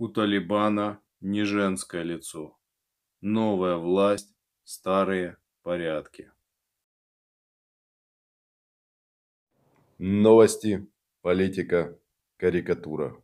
У Талибана не женское лицо. Новая власть, старые порядки. Новости, политика, карикатура.